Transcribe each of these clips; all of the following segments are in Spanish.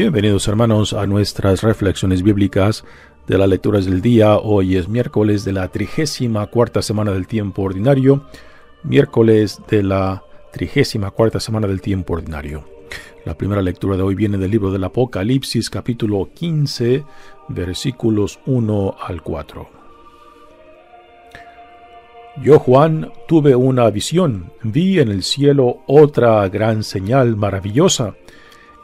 Bienvenidos hermanos a nuestras reflexiones bíblicas de las lecturas del día. Hoy es miércoles de la trigésima cuarta semana del tiempo ordinario. Miércoles de la trigésima cuarta semana del tiempo ordinario. La primera lectura de hoy viene del libro del Apocalipsis capítulo 15 versículos 1 al 4. Yo, Juan, tuve una visión. Vi en el cielo otra gran señal maravillosa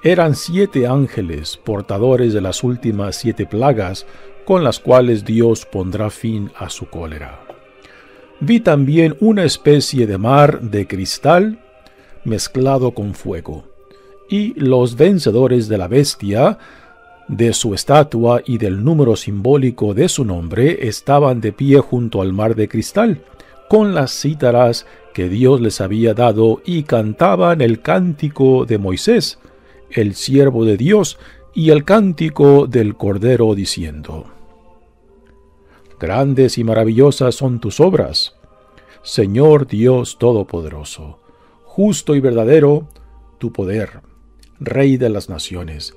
eran siete ángeles portadores de las últimas siete plagas con las cuales Dios pondrá fin a su cólera. Vi también una especie de mar de cristal mezclado con fuego, y los vencedores de la bestia, de su estatua y del número simbólico de su nombre estaban de pie junto al mar de cristal, con las cítaras que Dios les había dado y cantaban el cántico de Moisés, el siervo de Dios y el cántico del Cordero diciendo, Grandes y maravillosas son tus obras, Señor Dios Todopoderoso, justo y verdadero tu poder, Rey de las naciones.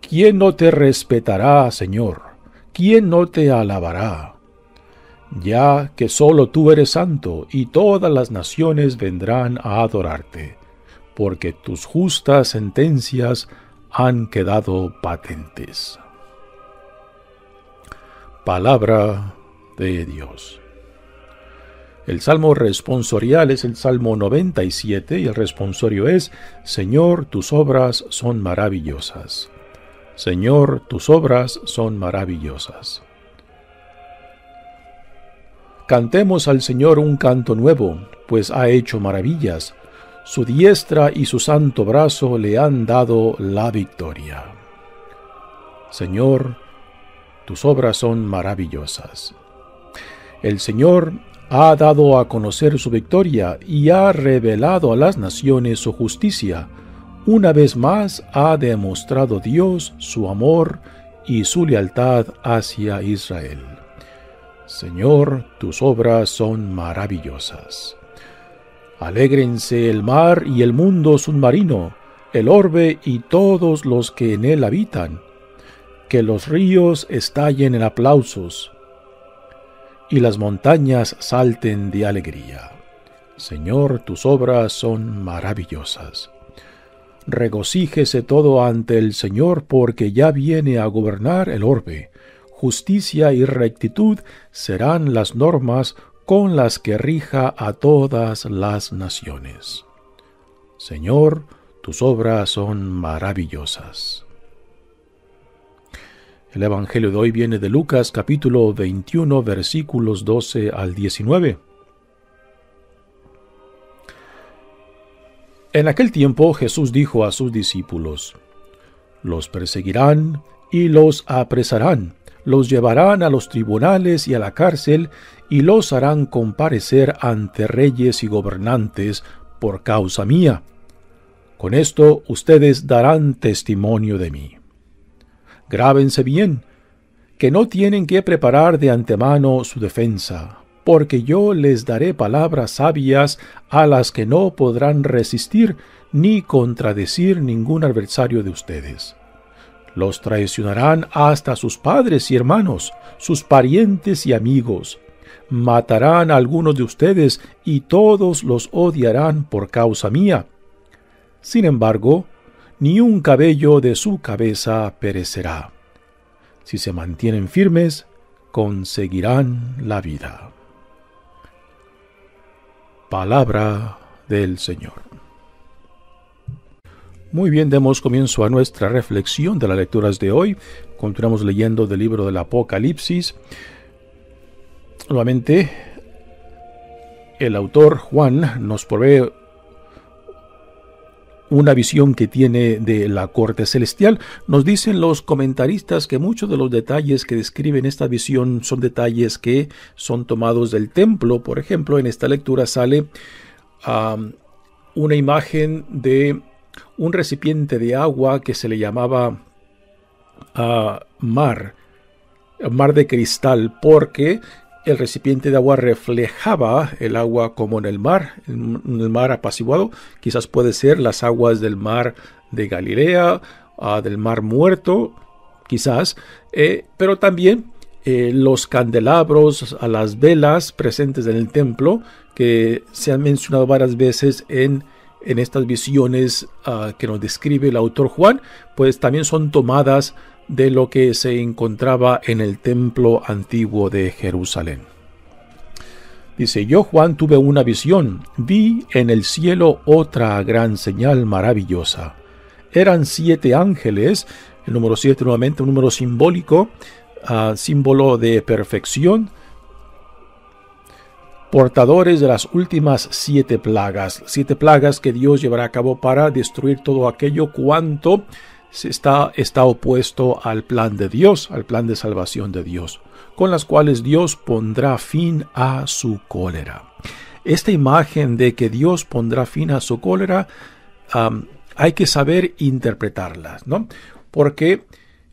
¿Quién no te respetará, Señor? ¿Quién no te alabará? Ya que solo tú eres santo, y todas las naciones vendrán a adorarte porque tus justas sentencias han quedado patentes. Palabra de Dios. El salmo responsorial es el salmo 97 y el responsorio es, Señor, tus obras son maravillosas. Señor, tus obras son maravillosas. Cantemos al Señor un canto nuevo, pues ha hecho maravillas su diestra y su santo brazo le han dado la victoria. Señor, tus obras son maravillosas. El Señor ha dado a conocer su victoria y ha revelado a las naciones su justicia. Una vez más ha demostrado Dios su amor y su lealtad hacia Israel. Señor, tus obras son maravillosas. Alégrense el mar y el mundo submarino, el orbe y todos los que en él habitan. Que los ríos estallen en aplausos y las montañas salten de alegría. Señor, tus obras son maravillosas. Regocíjese todo ante el Señor porque ya viene a gobernar el orbe. Justicia y rectitud serán las normas con las que rija a todas las naciones. Señor, tus obras son maravillosas. El Evangelio de hoy viene de Lucas capítulo 21 versículos 12 al 19. En aquel tiempo Jesús dijo a sus discípulos, Los perseguirán y los apresarán los llevarán a los tribunales y a la cárcel y los harán comparecer ante reyes y gobernantes por causa mía. Con esto ustedes darán testimonio de mí. Grábense bien, que no tienen que preparar de antemano su defensa, porque yo les daré palabras sabias a las que no podrán resistir ni contradecir ningún adversario de ustedes. Los traicionarán hasta sus padres y hermanos, sus parientes y amigos. Matarán a algunos de ustedes y todos los odiarán por causa mía. Sin embargo, ni un cabello de su cabeza perecerá. Si se mantienen firmes, conseguirán la vida. Palabra del Señor. Muy bien, demos comienzo a nuestra reflexión de las lecturas de hoy. Continuamos leyendo del libro del Apocalipsis. Nuevamente, el autor Juan nos provee una visión que tiene de la corte celestial. Nos dicen los comentaristas que muchos de los detalles que describen esta visión son detalles que son tomados del templo. Por ejemplo, en esta lectura sale ah, una imagen de un recipiente de agua que se le llamaba ah, mar, mar de cristal, porque el recipiente de agua reflejaba el agua como en el mar, en el mar apaciguado, quizás puede ser las aguas del mar de Galilea, ah, del mar muerto, quizás, eh, pero también eh, los candelabros, a las velas presentes en el templo, que se han mencionado varias veces en en estas visiones ah, que nos describe el autor Juan, pues también son tomadas de lo que se encontraba en el templo antiguo de Jerusalén. Dice, yo Juan tuve una visión, vi en el cielo otra gran señal maravillosa. Eran siete ángeles, el número siete nuevamente un número simbólico, ah, símbolo de perfección, portadores de las últimas siete plagas, siete plagas que Dios llevará a cabo para destruir todo aquello cuanto se está, está opuesto al plan de Dios, al plan de salvación de Dios, con las cuales Dios pondrá fin a su cólera. Esta imagen de que Dios pondrá fin a su cólera hay que saber interpretarla, ¿no? Porque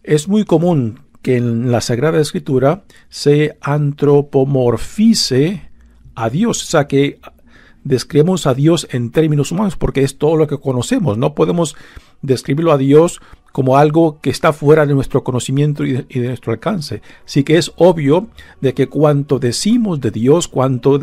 es muy común que en la Sagrada Escritura se antropomorfice a Dios. O sea que describimos a Dios en términos humanos porque es todo lo que conocemos. No podemos describirlo a Dios como algo que está fuera de nuestro conocimiento y de, nuestro alcance. Así que es obvio de que cuanto decimos de Dios, cuanto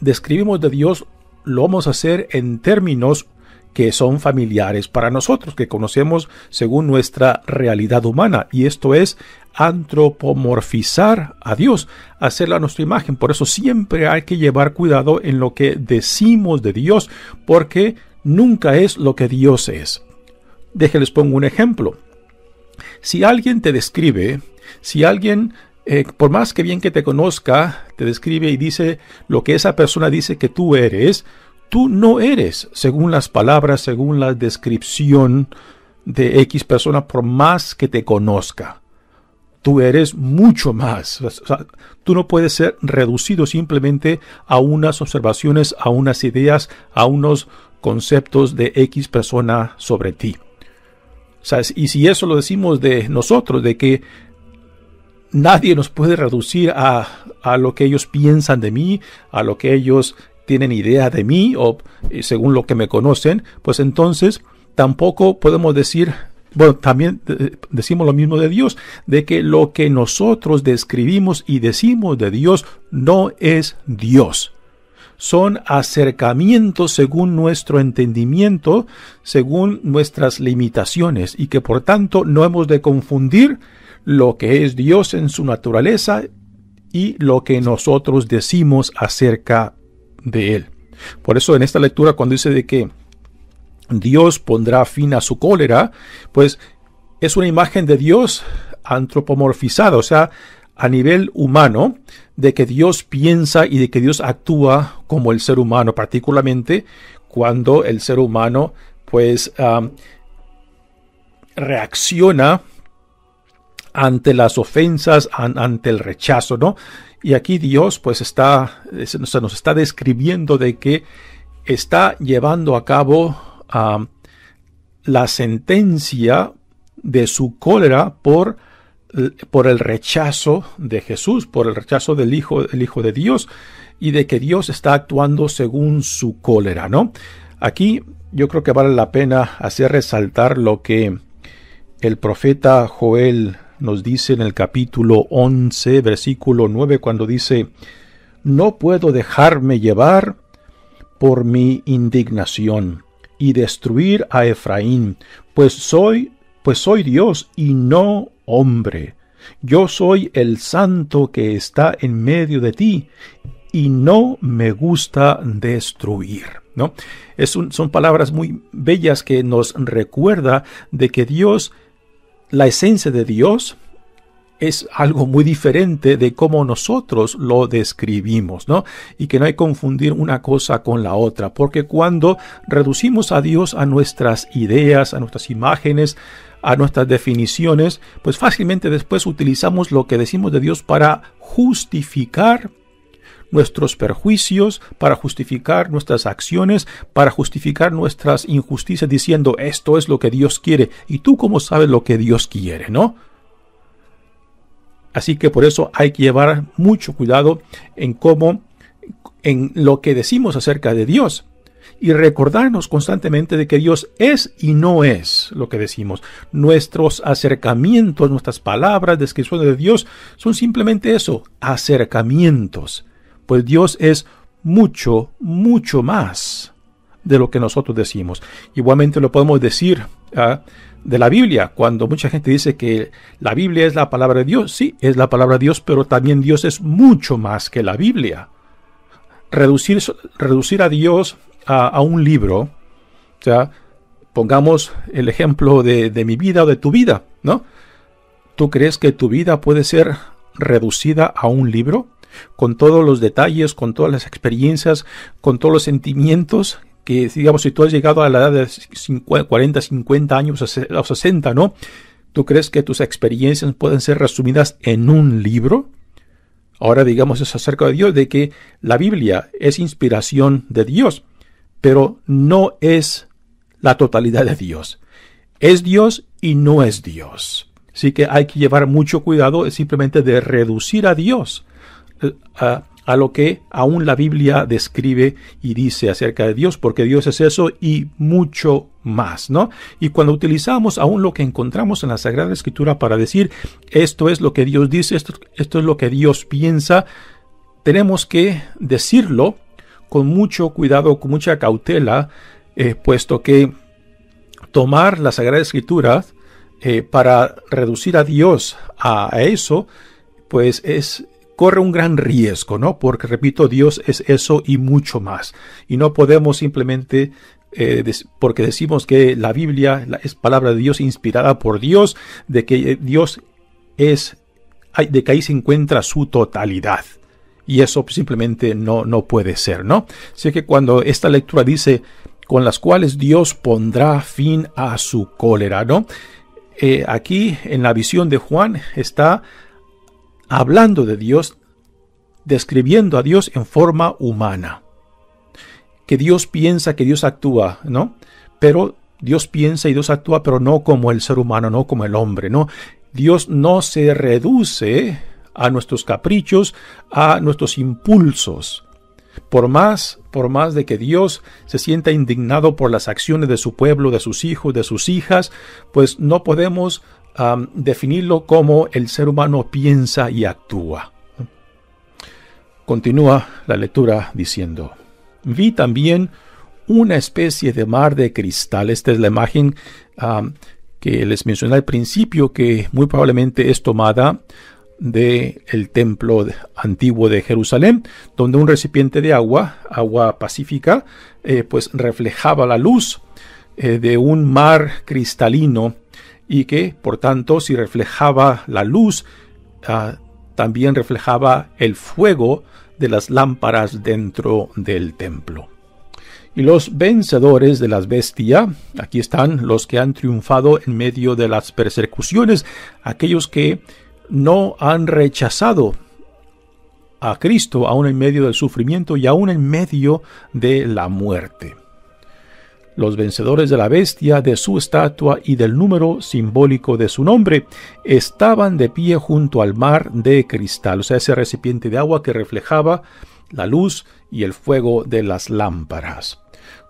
describimos de Dios, lo vamos a hacer en términos que son familiares para nosotros, que conocemos según nuestra realidad humana, y esto es antropomorfizar a Dios, hacerla a nuestra imagen. Por eso siempre hay que llevar cuidado en lo que decimos de Dios, porque nunca es lo que Dios es. Déjenles pongo un ejemplo. Si alguien te describe, si alguien, eh, por más que bien que te conozca, te describe y dice lo que esa persona dice que tú eres, tú no eres, según las palabras, según la descripción de X persona, por más que te conozca. Tú eres mucho más. tú no puedes ser reducido simplemente a unas observaciones, a unas ideas, a unos conceptos de X persona sobre ti. y si eso lo decimos de nosotros, de que nadie nos puede reducir a, a, lo que ellos piensan de mí, a lo que ellos tienen idea de mí o eh, según lo que me conocen, pues entonces tampoco podemos decir, bueno, también decimos lo mismo de Dios, de que lo que nosotros describimos y decimos de Dios no es Dios. Son acercamientos según nuestro entendimiento, según nuestras limitaciones, y que por tanto no hemos de confundir lo que es Dios en su naturaleza y lo que nosotros decimos acerca él. Por eso en esta lectura cuando dice de que Dios pondrá fin a su cólera, pues es una imagen de Dios antropomorfizada, o sea, a nivel humano, de que Dios piensa y de que Dios actúa como el ser humano, particularmente cuando el ser humano pues ah, reacciona ante las ofensas, ante el rechazo, ¿no? Y aquí Dios pues está, eh, se nos está describiendo de que está llevando a cabo la sentencia de su cólera por, por el rechazo de Jesús, por el rechazo del Hijo, el Hijo de Dios, y de que Dios está actuando según su cólera, ¿no? Aquí yo creo que vale la pena hacer resaltar lo que el profeta Joel nos dice en el capítulo 11, versículo 9, cuando dice, no puedo dejarme llevar por mi indignación y destruir a Efraín, pues soy, pues soy Dios y no hombre. Yo soy el santo que está en medio de ti y no me gusta destruir. ¿no? son palabras muy bellas que nos recuerda de que Dios la esencia de Dios es algo muy diferente de cómo nosotros lo describimos, ¿no? Y que no hay que confundir una cosa con la otra, porque cuando reducimos a Dios a nuestras ideas, a nuestras imágenes, a nuestras definiciones, pues fácilmente después utilizamos lo que decimos de Dios para justificar nuestros perjuicios, para justificar nuestras acciones, para justificar nuestras injusticias diciendo esto es lo que Dios quiere. ¿Y tú cómo sabes lo que Dios quiere, no? Así que por eso hay que llevar mucho cuidado en cómo, en lo que decimos acerca de Dios y recordarnos constantemente de que Dios es y no es lo que decimos. Nuestros acercamientos, nuestras palabras, descripciones de Dios son simplemente eso, acercamientos. Pues Dios es mucho, mucho más de lo que nosotros decimos. Igualmente lo podemos decir ah, de la Biblia, cuando mucha gente dice que la Biblia es la palabra de Dios. Sí, es la palabra de Dios, pero también Dios es mucho más que la Biblia. Reducir, reducir a Dios a, un libro, O sea, pongamos el ejemplo de mi vida o de tu vida, ¿no? ¿Tú crees que tu vida puede ser reducida a un libro? con todos los detalles, con todas las experiencias, con todos los sentimientos que, digamos, si tú has llegado a la edad de 40, 50 años o 60, ¿no? ¿Tú crees que tus experiencias pueden ser resumidas en un libro? Ahora digamos eso acerca de Dios, de que la Biblia es inspiración de Dios, pero no es la totalidad de Dios. Es Dios y no es Dios. Así que hay que llevar mucho cuidado simplemente de reducir a Dios a, lo que aún la Biblia describe y dice acerca de Dios, porque Dios es eso y mucho más, ¿no? Y cuando utilizamos aún lo que encontramos en la Sagrada Escritura para decir esto es lo que Dios dice, esto, es lo que Dios piensa, tenemos que decirlo con mucho cuidado, con mucha cautela, eh, puesto que tomar la Sagrada Escritura eh, para reducir a Dios a eso, pues es corre un gran riesgo, ¿no? Porque, repito, Dios es eso y mucho más. Y no podemos simplemente, eh, porque decimos que la Biblia es palabra de Dios inspirada por Dios, de que eh, Dios es, de que ahí se encuentra su totalidad. Y eso simplemente no, no puede ser, ¿no? Así que cuando esta lectura dice, con las cuales Dios pondrá fin a su cólera, ¿no? Eh, aquí en la visión de Juan está hablando de Dios, describiendo a Dios en forma humana. Que Dios piensa, que Dios actúa, ¿no? Pero Dios piensa y Dios actúa, pero no como el ser humano, no como el hombre, ¿no? Dios no se reduce a nuestros caprichos, a nuestros impulsos. Por más, por más de que Dios se sienta indignado por las acciones de su pueblo, de sus hijos, de sus hijas, pues no podemos definirlo como el ser humano piensa y actúa. Continúa la lectura diciendo, vi también una especie de mar de cristal. Esta es la imagen que les mencioné al principio, que muy probablemente es tomada del el templo antiguo de Jerusalén, donde un recipiente de agua, agua pacífica, eh, pues reflejaba la luz eh, de un mar cristalino y que, por tanto, si reflejaba la luz, ah, también reflejaba el fuego de las lámparas dentro del templo. Y los vencedores de las bestias, aquí están los que han triunfado en medio de las persecuciones, aquellos que no han rechazado a Cristo aún en medio del sufrimiento y aún en medio de la muerte los vencedores de la bestia, de su estatua y del número simbólico de su nombre, estaban de pie junto al mar de cristal, o sea, ese recipiente de agua que reflejaba la luz y el fuego de las lámparas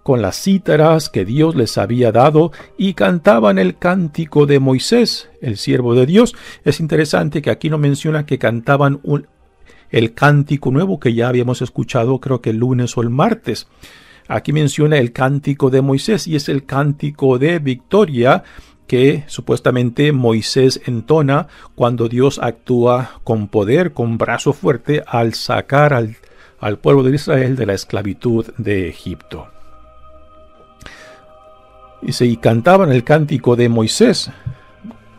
con las cítaras que Dios les había dado y cantaban el cántico de Moisés, el siervo de Dios. Es interesante que aquí no menciona que cantaban un, el cántico nuevo que ya habíamos escuchado creo que el lunes o el martes, Aquí menciona el cántico de Moisés y es el cántico de victoria que supuestamente Moisés entona cuando Dios actúa con poder, con brazo fuerte, al sacar al, pueblo de Israel de la esclavitud de Egipto. y y cantaban el cántico de Moisés,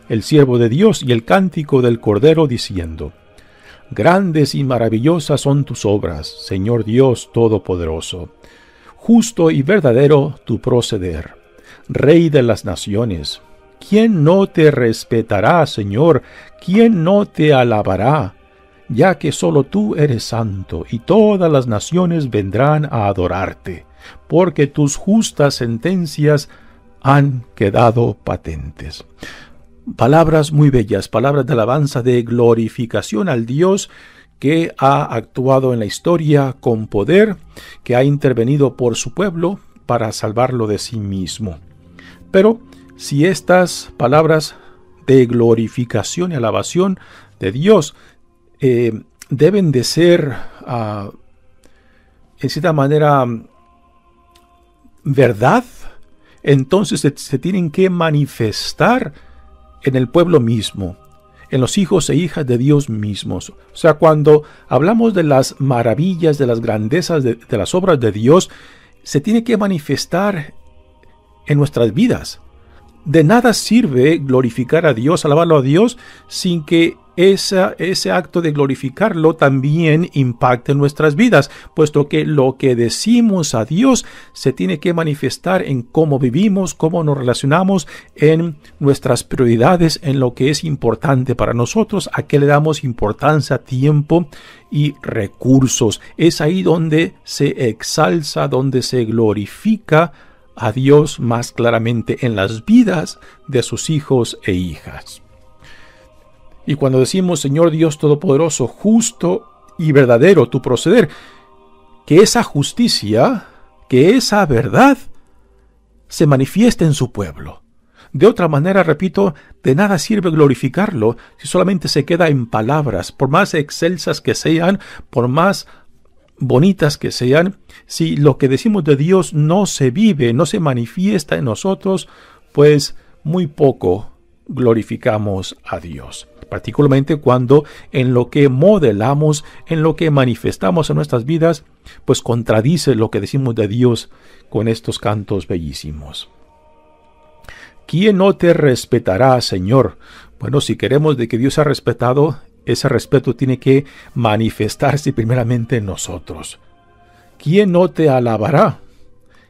el siervo de Dios, y el cántico del Cordero, diciendo, Grandes y maravillosas son tus obras, Señor Dios Todopoderoso justo y verdadero tu proceder. Rey de las naciones, ¿quién no te respetará, Señor? ¿quién no te alabará? Ya que solo tú eres santo, y todas las naciones vendrán a adorarte, porque tus justas sentencias han quedado patentes. Palabras muy bellas, palabras de alabanza, de glorificación al Dios que ha actuado en la historia con poder, que ha intervenido por su pueblo para salvarlo de sí mismo. Pero si estas palabras de glorificación y alabación de Dios eh, deben de ser, ah, en cierta manera, verdad, entonces se tienen que manifestar en el pueblo mismo en los hijos e hijas de Dios mismos. O sea, cuando hablamos de las maravillas, de las grandezas, de, las obras de Dios, se tiene que manifestar en nuestras vidas. De nada sirve glorificar a Dios, alabarlo a Dios, sin que ese acto de glorificarlo también impacta en nuestras vidas, puesto que lo que decimos a Dios se tiene que manifestar en cómo vivimos, cómo nos relacionamos, en nuestras prioridades, en lo que es importante para nosotros, a qué le damos importancia, tiempo y recursos. Es ahí donde se exalza, donde se glorifica a Dios más claramente en las vidas de sus hijos e hijas. Y cuando decimos, Señor Dios Todopoderoso, justo y verdadero tu proceder, que esa justicia, que esa verdad, se manifieste en su pueblo. De otra manera, repito, de nada sirve glorificarlo si solamente se queda en palabras, por más excelsas que sean, por más bonitas que sean, si lo que decimos de Dios no se vive, no se manifiesta en nosotros, pues muy poco glorificamos a Dios particularmente cuando en lo que modelamos, en lo que manifestamos en nuestras vidas, pues contradice lo que decimos de Dios con estos cantos bellísimos. ¿Quién no te respetará, Señor? Bueno, si queremos de que Dios sea respetado, ese respeto tiene que manifestarse primeramente en nosotros. ¿Quién no te alabará?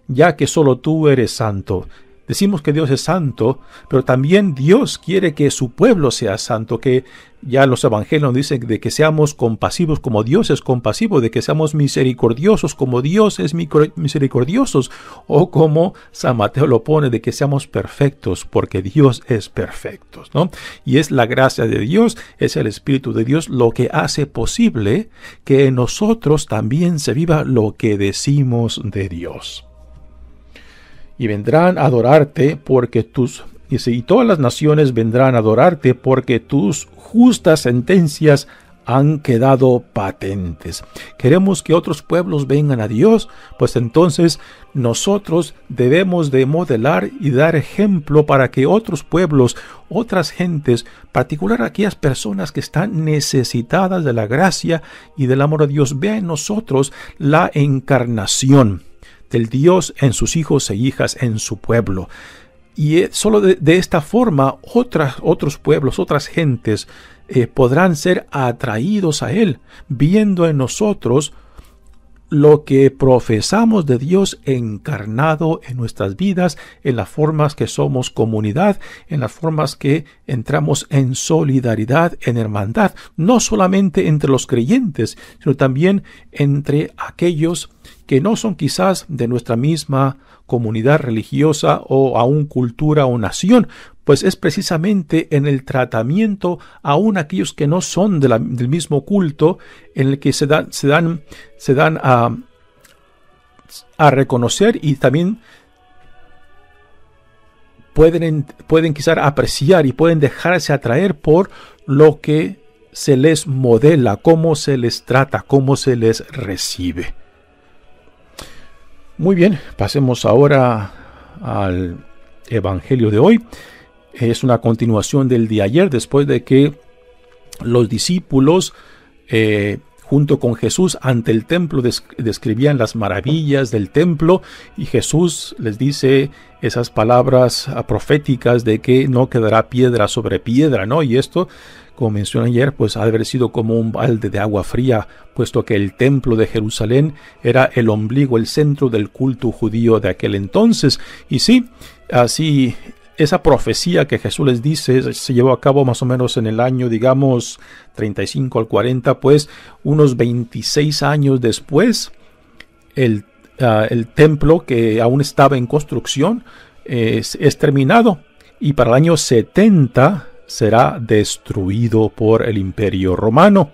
Ya que solo tú eres santo, Decimos que Dios es santo, pero también Dios quiere que su pueblo sea santo, que ya los evangelios dicen de que seamos compasivos como Dios es compasivo, de que seamos misericordiosos como Dios es misericordiosos, o como San Mateo lo pone, de que seamos perfectos porque Dios es perfecto, ¿no? Y es la gracia de Dios, es el Espíritu de Dios lo que hace posible que en nosotros también se viva lo que decimos de Dios y vendrán a adorarte porque tus y todas las naciones vendrán a adorarte porque tus justas sentencias han quedado patentes. Queremos que otros pueblos vengan a Dios, pues entonces nosotros debemos de modelar y dar ejemplo para que otros pueblos, otras gentes, particular aquellas personas que están necesitadas de la gracia y del amor a Dios, vean en nosotros la encarnación del Dios en sus hijos e hijas, en su pueblo. Y eh, solo de, esta forma otros pueblos, otras gentes eh, podrán ser atraídos a Él, viendo en nosotros lo que profesamos de Dios encarnado en nuestras vidas, en las formas que somos comunidad, en las formas que entramos en solidaridad, en hermandad, no solamente entre los creyentes, sino también entre aquellos que no son quizás de nuestra misma comunidad religiosa o aún cultura o nación, pues es precisamente en el tratamiento aún aquellos que no son del mismo culto en el que se, dan, se dan, se dan a, a reconocer y también pueden, pueden quizás apreciar y pueden dejarse atraer por lo que se les modela, cómo se les trata, cómo se les recibe. Muy bien, pasemos ahora al Evangelio de hoy. Es una continuación del de ayer, después de que los discípulos, eh, junto con Jesús, ante el templo describían las maravillas del templo y Jesús les dice esas palabras proféticas de que no quedará piedra sobre piedra, ¿no? Y esto como mencioné ayer, pues ha haber sido como un balde de agua fría, puesto que el templo de Jerusalén era el ombligo, el centro del culto judío de aquel entonces. Y sí, así esa profecía que Jesús les dice se llevó a cabo más o menos en el año, digamos, 35 al 40, pues unos 26 años después, ah, el, templo que aún estaba en construcción eh, es, es terminado. Y para el año 70 será destruido por el imperio romano.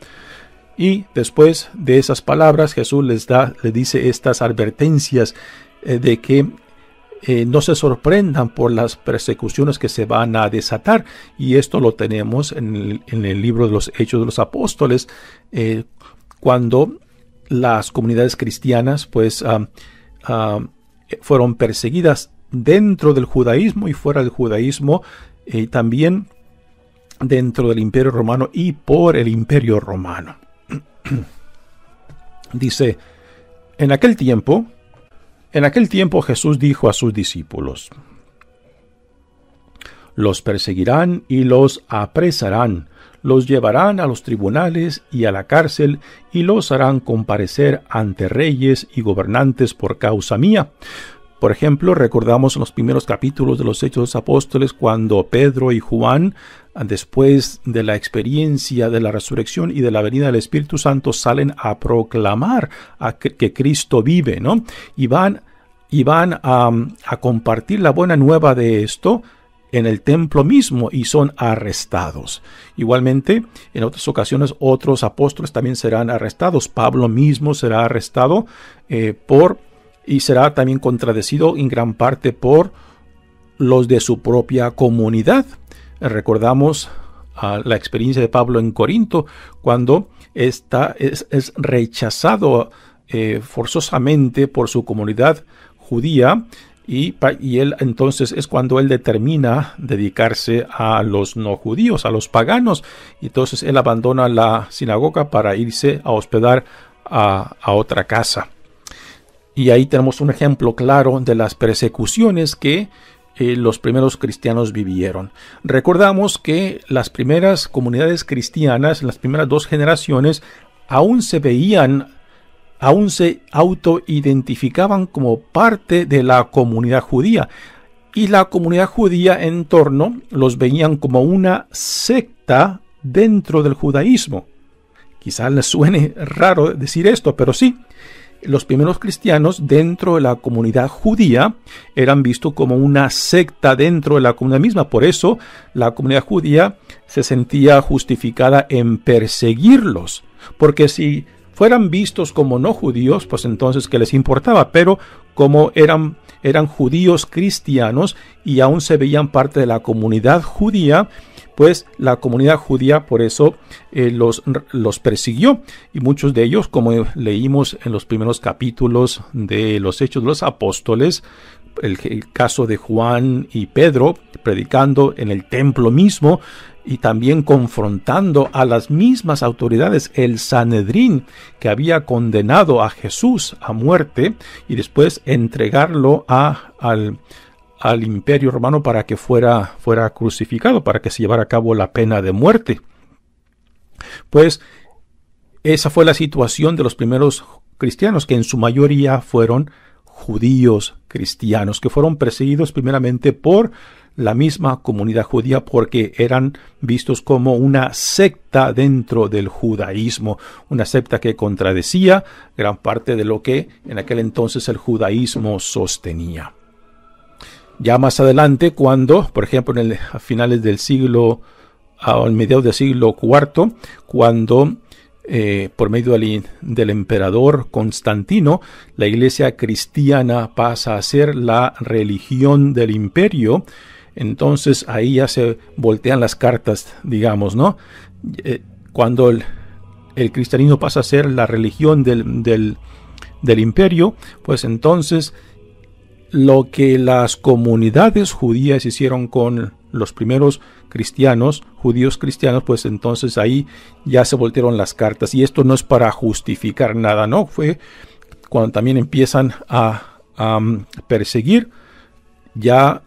Y después de esas palabras, Jesús les da, le dice estas advertencias eh, de que eh, no se sorprendan por las persecuciones que se van a desatar. Y esto lo tenemos en el, libro de los Hechos de los Apóstoles, eh, cuando las comunidades cristianas, pues, ah, ah, fueron perseguidas dentro del judaísmo y fuera del judaísmo. y también dentro del imperio romano y por el imperio romano. Dice, en aquel tiempo, en aquel tiempo Jesús dijo a sus discípulos, los perseguirán y los apresarán, los llevarán a los tribunales y a la cárcel y los harán comparecer ante reyes y gobernantes por causa mía, por ejemplo, recordamos en los primeros capítulos de los Hechos de los Apóstoles cuando Pedro y Juan, después de la experiencia de la resurrección y de la venida del Espíritu Santo, salen a proclamar que Cristo vive, ¿no? Y van, y van a, compartir la buena nueva de esto en el templo mismo y son arrestados. Igualmente, en otras ocasiones otros apóstoles también serán arrestados. Pablo mismo será arrestado eh, por y será también contradecido en gran parte por los de su propia comunidad. Recordamos la experiencia de Pablo en Corinto cuando está, es, rechazado eh, forzosamente por su comunidad judía y, él entonces es cuando él determina dedicarse a los no judíos, a los paganos. Entonces él abandona la sinagoga para irse a hospedar a otra casa. Y ahí tenemos un ejemplo claro de las persecuciones que eh, los primeros cristianos vivieron. Recordamos que las primeras comunidades cristianas, las primeras dos generaciones, aún se veían, aún se autoidentificaban como parte de la comunidad judía. Y la comunidad judía en torno los veían como una secta dentro del judaísmo. Quizás les suene raro decir esto, pero sí, los primeros cristianos dentro de la comunidad judía eran vistos como una secta dentro de la comunidad misma. Por eso la comunidad judía se sentía justificada en perseguirlos. Porque si fueran vistos como no judíos, pues entonces ¿qué les importaba, pero como eran, eran judíos cristianos y aún se veían parte de la comunidad judía, pues la comunidad judía por eso eh, los, los persiguió y muchos de ellos, como leímos en los primeros capítulos de los Hechos de los Apóstoles, el, caso de Juan y Pedro predicando en el templo mismo y también confrontando a las mismas autoridades, el Sanedrín que había condenado a Jesús a muerte y después entregarlo a, al, al imperio romano para que fuera, fuera crucificado, para que se llevara a cabo la pena de muerte. Pues esa fue la situación de los primeros cristianos, que en su mayoría fueron judíos cristianos, que fueron perseguidos primeramente por la misma comunidad judía porque eran vistos como una secta dentro del judaísmo, una secta que contradecía gran parte de lo que en aquel entonces el judaísmo sostenía. Ya más adelante, cuando, por ejemplo, en el, a finales del siglo, al mediados del siglo IV, cuando eh, por medio del, emperador Constantino, la iglesia cristiana pasa a ser la religión del imperio. Entonces ahí ya se voltean las cartas, digamos, ¿no? Eh, cuando el, cristianismo pasa a ser la religión del, del imperio, pues entonces lo que las comunidades judías hicieron con los primeros cristianos, judíos cristianos, pues entonces ahí ya se voltearon las cartas. Y esto no es para justificar nada, ¿no? Fue cuando también empiezan a, mm, perseguir ya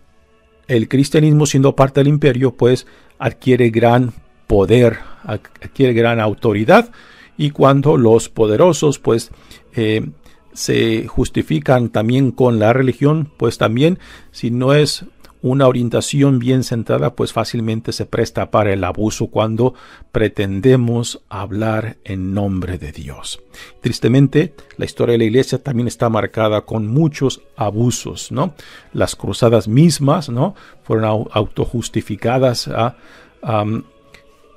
el cristianismo siendo parte del imperio, pues adquiere gran poder, adquiere gran autoridad y cuando los poderosos pues eh, se justifican también con la religión, pues también si no es una orientación bien centrada, pues fácilmente se presta para el abuso cuando pretendemos hablar en nombre de Dios. Tristemente, la historia de la iglesia también está marcada con muchos abusos, ¿no? Las cruzadas mismas, ¿no? Fueron autojustificadas a... ¿ah?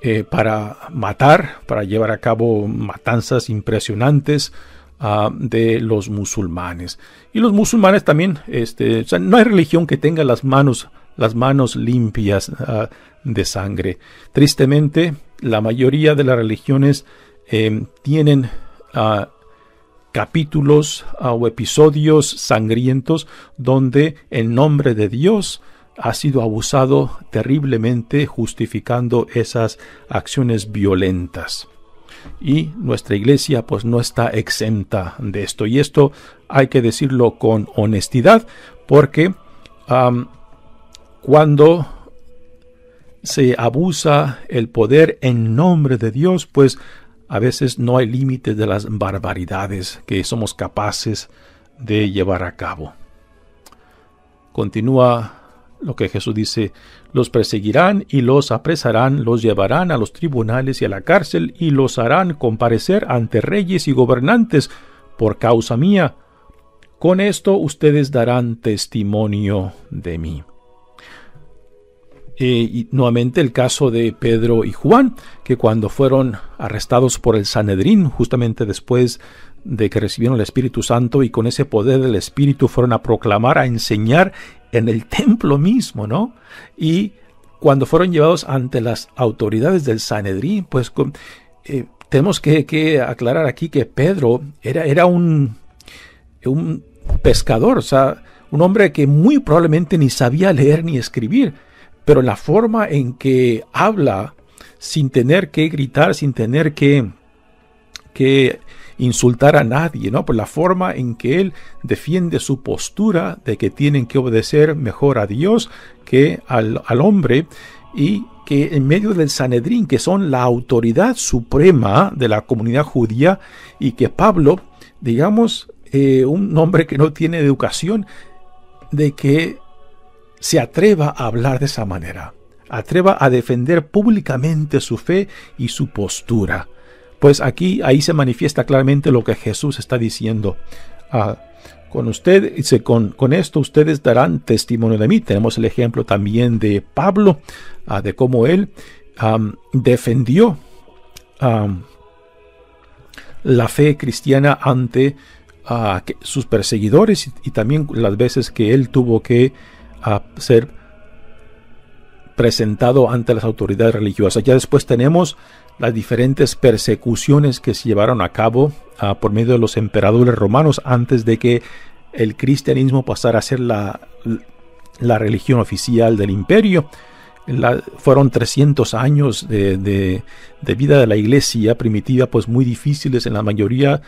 Eh, para matar, para llevar a cabo matanzas impresionantes, Ah, de los musulmanes. Y los musulmanes también, este, no hay religión que tenga las manos, las manos limpias ah, de sangre. Tristemente, la mayoría de las religiones em, tienen ah, capítulos o episodios sangrientos donde el nombre de Dios ha sido abusado terriblemente justificando esas acciones violentas y nuestra iglesia pues no está exenta de esto. Y esto hay que decirlo con honestidad porque cuando se abusa el poder en nombre de Dios pues a veces no hay límite de las barbaridades que somos capaces de llevar a cabo. Continúa lo que Jesús dice, los perseguirán y los apresarán, los llevarán a los tribunales y a la cárcel y los harán comparecer ante reyes y gobernantes por causa mía. Con esto ustedes darán testimonio de mí. Eh, y nuevamente el caso de Pedro y Juan, que cuando fueron arrestados por el Sanedrín, justamente después de que recibieron el Espíritu Santo y con ese poder del Espíritu fueron a proclamar, a enseñar en el templo mismo, ¿no? Y cuando fueron llevados ante las autoridades del Sanedrín, pues eh, tenemos que, aclarar aquí que Pedro era, era un, un pescador, o sea, un hombre que muy probablemente ni sabía leer ni escribir, pero la forma en que habla, sin tener que gritar, sin tener que, que insultar a nadie, ¿no? Por la forma en que él defiende su postura de que tienen que obedecer mejor a Dios que al, hombre y que en medio del Sanedrín, que son la autoridad suprema de la comunidad judía, y que Pablo, digamos, eh, un hombre que no tiene educación, de que se atreva a hablar de esa manera, atreva a defender públicamente su fe y su postura. Pues aquí, ahí se manifiesta claramente lo que Jesús está diciendo. Ah, con usted, con, con, esto ustedes darán testimonio de mí. Tenemos el ejemplo también de Pablo, ah, de cómo él defendió la fe cristiana ante ah, sus perseguidores y, también las veces que él tuvo que ser presentado ante las autoridades religiosas. Ya después tenemos las diferentes persecuciones que se llevaron a cabo ah, por medio de los emperadores romanos antes de que el cristianismo pasara a ser la, la religión oficial del imperio. fueron 300 años de, de, vida de la iglesia primitiva, pues muy difíciles en la mayoría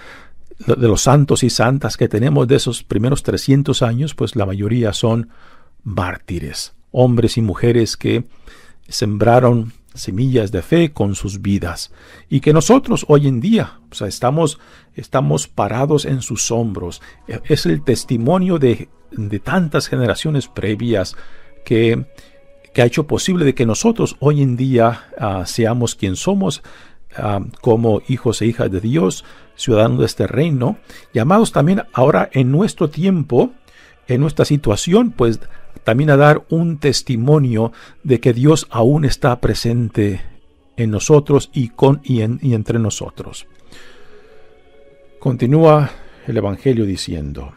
de los santos y santas que tenemos de esos primeros 300 años, pues la mayoría son mártires, hombres y mujeres que sembraron semillas de fe con sus vidas y que nosotros hoy en día o estamos, estamos parados en sus hombros. E, es el testimonio de, tantas generaciones previas que, que, ha hecho posible de que nosotros hoy en día ah, seamos quien somos ah, como hijos e hijas de Dios, ciudadanos de este reino, llamados también ahora en nuestro tiempo, en nuestra situación, pues también a dar un testimonio de que Dios aún está presente en nosotros y con y, y entre nosotros. Continúa el Evangelio diciendo,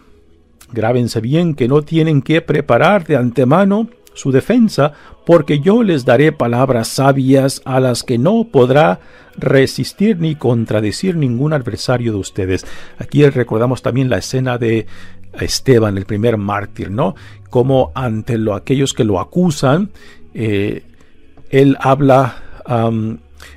grábense bien que no tienen que preparar de antemano su defensa, porque yo les daré palabras sabias a las que no podrá resistir ni contradecir ningún adversario de ustedes. Aquí recordamos también la escena de Esteban, el primer mártir, ¿no? como ante lo, aquellos que lo acusan, eh, él habla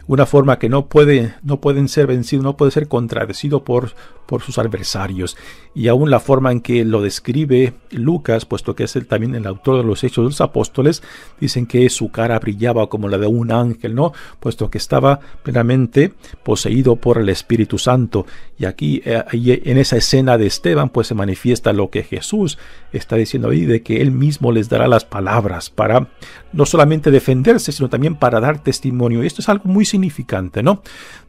una forma que no puede, no pueden ser vencido, no puede ser contradecido por, por sus adversarios. Y aún la forma en que lo describe Lucas, puesto que es también el autor de los Hechos de los Apóstoles, dicen que su cara brillaba como la de un ángel, ¿no? Puesto que estaba plenamente poseído por el Espíritu Santo. Y aquí, eh, en esa escena de Esteban, pues se manifiesta lo que Jesús está diciendo ahí, de que él mismo les dará las palabras para no solamente defenderse, sino también para dar testimonio. Y esto es algo muy significante, ¿no?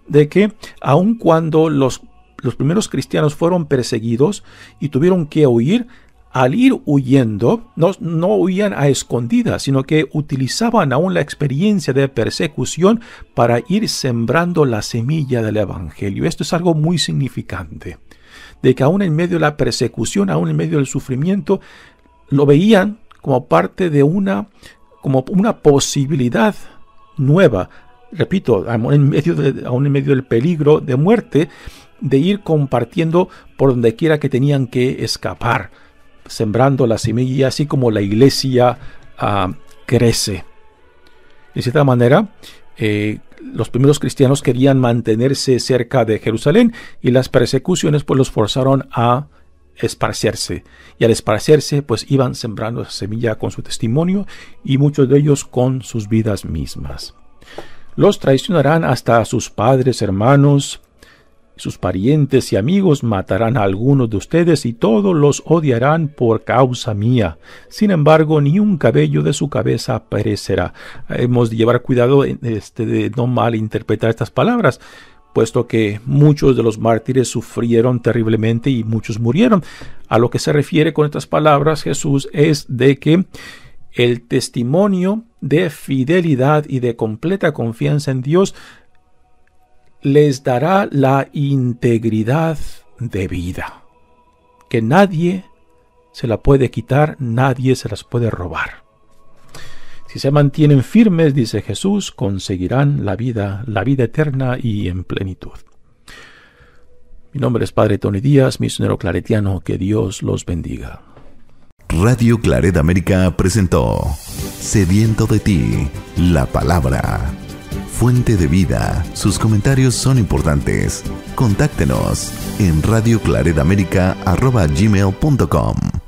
De que aun cuando los los primeros cristianos fueron perseguidos y tuvieron que huir, al ir huyendo, no, no, huían a escondidas, sino que utilizaban aún la experiencia de persecución para ir sembrando la semilla del Evangelio. Esto es algo muy significante, de que aún en medio de la persecución, aún en medio del sufrimiento, lo veían como parte de una, como una posibilidad nueva. Repito, en medio, de, aún en medio del peligro de muerte, de ir compartiendo por donde quiera que tenían que escapar, sembrando la semilla, así como la iglesia ah, crece. De cierta manera, eh, los primeros cristianos querían mantenerse cerca de Jerusalén y las persecuciones pues los forzaron a esparciarse. Y al esparciarse, pues iban sembrando esa semilla con su testimonio y muchos de ellos con sus vidas mismas. Los traicionarán hasta a sus padres, hermanos, sus parientes y amigos matarán a algunos de ustedes y todos los odiarán por causa mía. Sin embargo, ni un cabello de su cabeza perecerá. Hemos de llevar cuidado este, de no malinterpretar estas palabras puesto que muchos de los mártires sufrieron terriblemente y muchos murieron. A lo que se refiere con estas palabras Jesús es de que el testimonio de fidelidad y de completa confianza en Dios les dará la integridad de vida, que nadie se la puede quitar, nadie se las puede robar. Si se mantienen firmes, dice Jesús, conseguirán la vida, la vida eterna y en plenitud. Mi nombre es Padre Tony Díaz, misionero claretiano, que Dios los bendiga. Radio Claret América presentó Sediento de ti, la palabra fuente de vida. Sus comentarios son importantes. Contáctenos en com